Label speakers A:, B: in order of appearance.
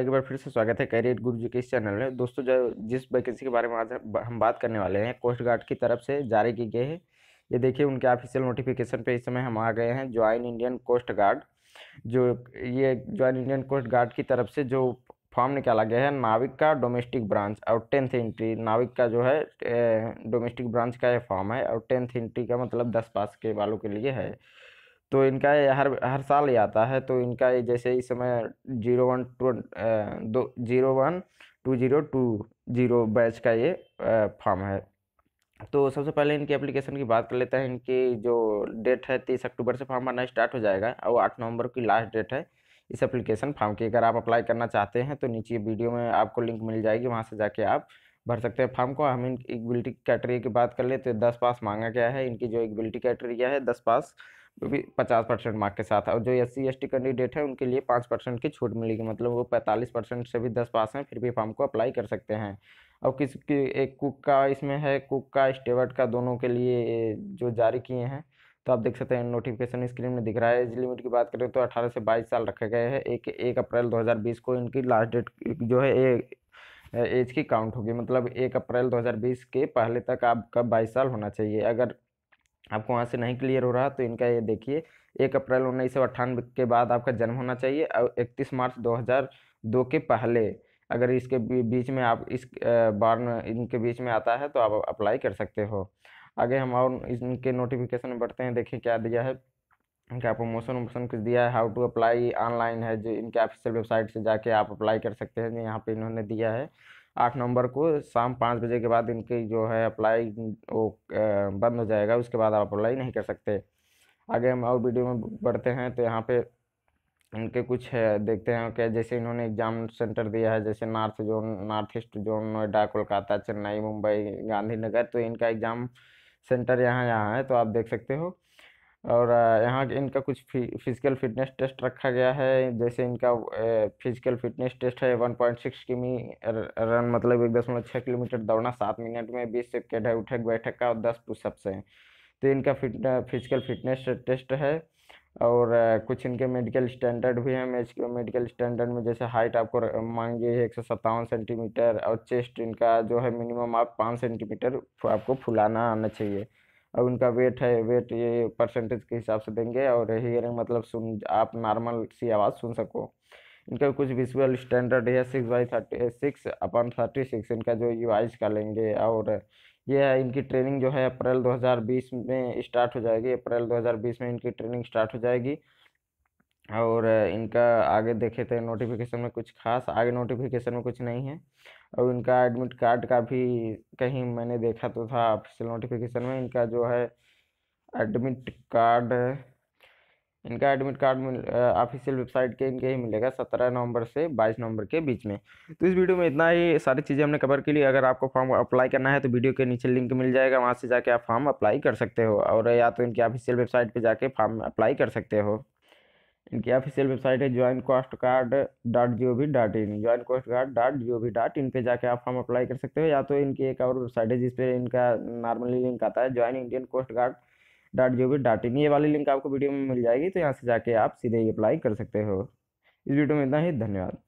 A: एक बार फिर से स्वागत है कैरियर गुरु जी के इस चैनल में दोस्तों जो जिस वैकेंसी के बारे में आज हम बात करने वाले हैं कोस्ट गार्ड की तरफ से जारी की गई है ये देखिए उनके ऑफिशियल नोटिफिकेशन पे इस समय हम आ गए हैं ज्वाइन इंडियन कोस्ट गार्ड जो ये ज्वाइन इंडियन कोस्ट गार्ड की तरफ से जो फॉर्म निकाला गया है नाविक का डोमेस्टिक ब्रांच और टेंथ इंट्री नाविक का जो है डोमेस्टिक ब्रांच का यह फॉर्म है और टेंथ इंट्री का मतलब दस पास के वालों के लिए है तो इनका ये हर हर साल ही आता है तो इनका ये जैसे इस समय जीरो वन टू दो zero one two zero two zero batch का ये फॉर्म है तो सबसे पहले इनकी एप्लीकेशन की बात कर लेते हैं इनकी जो डेट है तीस अक्टूबर से फॉर्म भरना स्टार्ट हो जाएगा और आठ नवंबर की लास्ट डेट है इस एप्लीकेशन फॉर्म की अगर आप अप्लाई करना चाहते हैं तो नीचे वीडियो में आपको लिंक मिल जाएगी वहाँ से जाके आप भर सकते हैं फॉर्म को हम इन इक्विलिटी कैटेगरी की बात कर ले तो दस पास मांगा गया है इनकी जो इक्विलिटी कैटेगरी है दस पास पचास परसेंट मार्क के साथ और जो S C S T candidate है उनके लिए पाँच परसेंट की छूट मिलेगी मतलब वो पैंतालीस परसेंट से भी दस पास हैं फिर भी फॉर्म को अप्लाई कर सकते हैं और किस एक कुक का इसमें है कुक का स्टेवर्ट का दोनों के लिए जो जारी किए हैं तो आप देख सकते हैं नोटिफिकेशन स्क्रीन में दिख रहा है एज लिमिट की बात करें तो अठारह से बाईस साल रखे गए हैं एक एक अप्रैल दो को इनकी लास्ट डेट जो है एज की काउंट होगी मतलब एक अप्रैल 2020 के पहले तक आपका बाईस साल होना चाहिए अगर आपको वहाँ से नहीं क्लियर हो रहा तो इनका ये देखिए एक अप्रैल उन्नीस सौ अट्ठानवे के बाद आपका जन्म होना चाहिए और इकतीस मार्च 2002 के पहले अगर इसके बीच में आप इस बार इनके बीच में आता है तो आप अप्लाई कर सकते हो आगे हम और इनके नोटिफिकेशन में बढ़ते हैं देखिए क्या दिया है इनका प्रमोशन वमोशन कुछ दिया है हाउ टू अप्लाई ऑनलाइन है जो इनके ऑफिशियल वेबसाइट से जाके आप अप्लाई कर सकते हैं यहाँ पे इन्होंने दिया है आठ नवंबर को शाम पाँच बजे के बाद इनकी जो है अप्लाई वो बंद हो जाएगा उसके बाद आप अप्लाई नहीं कर सकते आगे हम और वीडियो में बढ़ते हैं तो यहाँ पे इनके कुछ है देखते हैं कि जैसे इन्होंने एग्ज़ाम सेंटर दिया है जैसे north zone north east zone Noida Kolkata Chennai Mumbai Gandhinagar तो इनका एग्ज़ाम सेंटर यहाँ यहाँ है तो आप देख सकते हो और यहाँ इनका कुछ फि फिजिकल फिटनेस टेस्ट रखा गया है जैसे इनका फिजिकल फिटनेस टेस्ट है वन पॉइंट सिक्स किमी रन मतलब एक दशमलव छः किलोमीटर दौड़ना सात मिनट में बीस सेकेंड है उठक बैठक का और दस पुशअप्स हैं तो इनका फिट फिजिकल फिटनेस टेस्ट है और कुछ इनके मेडिकल स्टैंडर्ड भी हैं मेडिकल स्टैंडर्ड में जैसे हाइट आपको मांगी है एक सौ सत्तावन सेंटीमीटर और चेस्ट इनका जो है मिनिमम आप पाँच सेंटीमीटर आपको फुलाना आना चाहिए और उनका वेट है वेट ये परसेंटेज के हिसाब से देंगे और हियरिंग मतलब सुन आप नॉर्मल सी आवाज़ सुन सको इनका कुछ विजुअल स्टैंडर्ड है सिक्स बाई थर्टी सिक्स अपन थर्टी सिक्स इनका जो यू का लेंगे और यह है इनकी ट्रेनिंग जो है अप्रैल 2020 में स्टार्ट हो जाएगी अप्रैल 2020 में इनकी ट्रेनिंग स्टार्ट हो जाएगी और इनका आगे देखे थे तो नोटिफिकेशन में कुछ खास आगे नोटिफिकेशन में कुछ नहीं है और इनका एडमिट कार्ड का भी कहीं मैंने देखा तो था ऑफिशियल नोटिफिकेशन में इनका जो है एडमिट कार्ड इनका एडमिट कार्ड ऑफिशियल वेबसाइट के इनके ही मिलेगा सत्रह नवंबर से बाईस नवंबर के बीच में तो इस वीडियो में इतना ही सारी चीज़ें हमने कवर की ली अगर आपको फॉर्म अप्लाई करना है तो वीडियो के नीचे लिंक मिल जाएगा वहाँ से जाके आप फॉर्म अप्लाई कर सकते हो और या तो इनकी ऑफिशियल वेबसाइट पर जाके फॉर्म अप्लाई कर सकते हो इनकी ऑफिशियल वेबसाइट है join coast guard dot G O V dot in join coast guard dot G O V dot in पर जाकर आप फॉर्म अप्लाई कर सकते हो या तो इनकी एक और वेबसाइट है जिस पर इनका नॉर्मली लिंक आता है join Indian coast guard dot G O V dot in ये वाली लिंक आपको वीडियो में मिल जाएगी तो यहाँ से जाके आप सीधे ही अप्लाई कर सकते हो इस वीडियो में इतना ही धन्यवाद